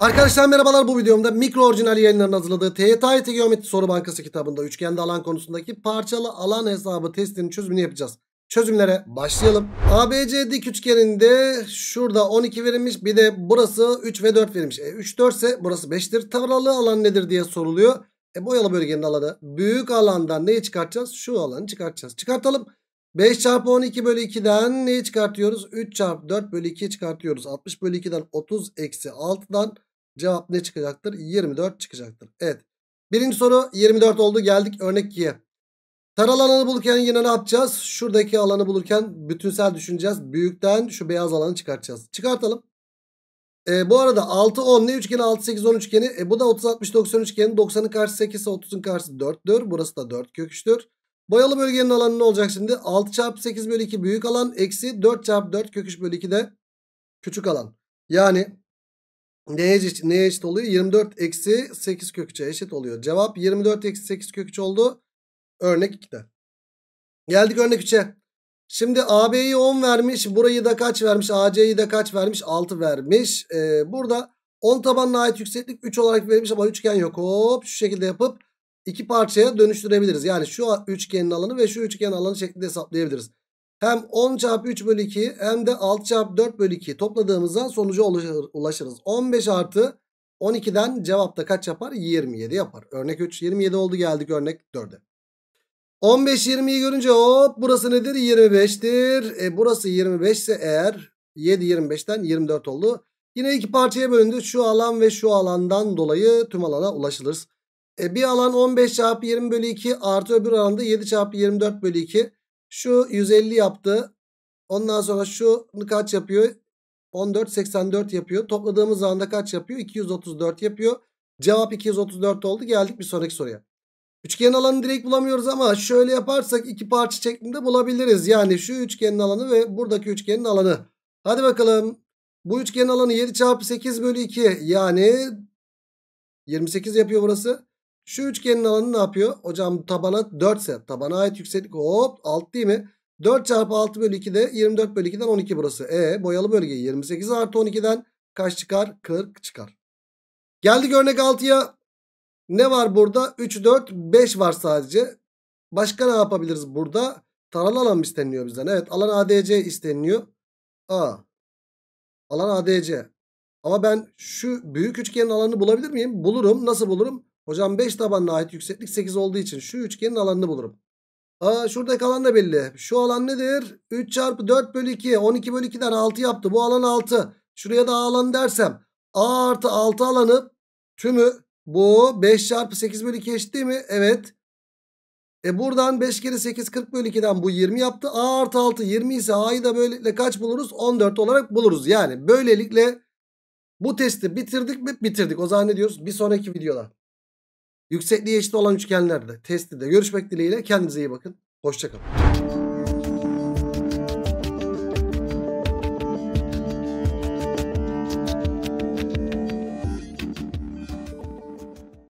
Arkadaşlar merhabalar bu videomda mikro orijinali yayınlarının hazırladığı TYT Geometri Soru Bankası kitabında üçgende alan konusundaki parçalı alan hesabı testinin çözümünü yapacağız. Çözümlere başlayalım. ABC dik üçgeninde şurada 12 verilmiş bir de burası 3 ve 4 verilmiş. E, 3 4 ise burası 5'tir. Tavralı alan nedir diye soruluyor. E, boyalı bölgenin alanı büyük alandan neyi çıkartacağız? Şu alanı çıkartacağız. Çıkartalım. 5 çarpı 12 bölü 2'den neyi çıkartıyoruz? 3 çarpı 4 bölü 2'yi çıkartıyoruz. 60 bölü 2'den 30 eksi 6'dan Cevap ne çıkacaktır? 24 çıkacaktır. Evet. Birinci soru 24 oldu. Geldik örnek 2'ye. Taral alanı bulurken yine ne yapacağız? Şuradaki alanı bulurken bütünsel düşüneceğiz. Büyükten şu beyaz alanı çıkartacağız. Çıkartalım. E, bu arada 6 10 ne üçgeni 6 8 10 üçgeni. E, bu da 30 60 90 üçgeni. 90'ın karşı 8 30'un karşısı 4'tür. Burası da 4 köküçtür. Boyalı bölgenin alanı ne olacak şimdi? 6 çarpı 8 bölü 2 büyük alan eksi 4 çarpı 4 köküç bölü 2 de küçük alan. Yani Neye eşit, neye eşit oluyor? 24 eksi 8 kök 3'e eşit oluyor. Cevap 24 eksi 8 kök 3 oldu. Örnek 2'de. Geldik örnek 3'e. Şimdi AB'yi 10 vermiş. Burayı da kaç vermiş? AC'yi de kaç vermiş? 6 vermiş. Ee, burada 10 tabanına ait yükseklik 3 olarak verilmiş ama üçgen yok. Hop şu şekilde yapıp iki parçaya dönüştürebiliriz. Yani şu üçgenin alanı ve şu üçgenin alanı şeklinde hesaplayabiliriz. Hem 10 çarpı 3 bölü 2 hem de 6 çarpı 4 bölü 2 topladığımızda sonuca ulaşırız. 15 artı 12'den cevapta kaç yapar? 27 yapar. Örnek 3 27 oldu geldik örnek 4'e. 15 20'yi görünce hop burası nedir? 25'tir. E, burası 25 ise eğer 7 25'ten 24 oldu. Yine iki parçaya bölündü. Şu alan ve şu alandan dolayı tüm alana ulaşılır. E, bir alan 15 çarpı 20 bölü 2 artı öbür alanda 7 çarpı 24 bölü 2. Şu 150 yaptı. Ondan sonra şu kaç yapıyor? 14 84 yapıyor. Topladığımız anda kaç yapıyor? 234 yapıyor. Cevap 234 oldu. Geldik bir sonraki soruya. Üçgen alanı direkt bulamıyoruz ama şöyle yaparsak iki parça şeklinde bulabiliriz. Yani şu üçgenin alanı ve buradaki üçgenin alanı. Hadi bakalım. Bu üçgenin alanı 7 çarpı 8 bölü 2 yani 28 yapıyor burası. Şu üçgenin alanı ne yapıyor? Hocam tabana 4 ise tabana ait yükseklik hop alt değil mi? 4 çarpı 6 bölü 2 de 24 bölü 2'den 12 burası. E boyalı bölge 28 artı 12'den kaç çıkar? 40 çıkar. Geldik örnek 6'ya. Ne var burada? 3, 4, 5 var sadece. Başka ne yapabiliriz burada? Taralı alan mı isteniliyor bizden? Evet alan ADC isteniyor. A. Alan ADC. Ama ben şu büyük üçgenin alanını bulabilir miyim? Bulurum. Nasıl bulurum? Hocam 5 tabanına ait yükseklik 8 olduğu için şu üçgenin alanını bulurum. Aa, şuradaki alan da belli. Şu alan nedir? 3 çarpı 4 bölü 2. 12 bölü 2'den 6 yaptı. Bu alan 6. Şuraya da A alan dersem. A artı 6 alanı tümü bu 5 çarpı 8 bölü 2 eşit değil mi? Evet. E buradan 5 kere 8 40 bölü 2'den bu 20 yaptı. A artı 6 20 ise A'yı da böylelikle kaç buluruz? 14 olarak buluruz. Yani böylelikle bu testi bitirdik mi? Bitirdik. O zaman ne diyoruz? Bir sonraki videoda. Yüksekliği eşit olan üçgenlerde testi de görüşmek dileğiyle kendinize iyi bakın. Hoşçakalın.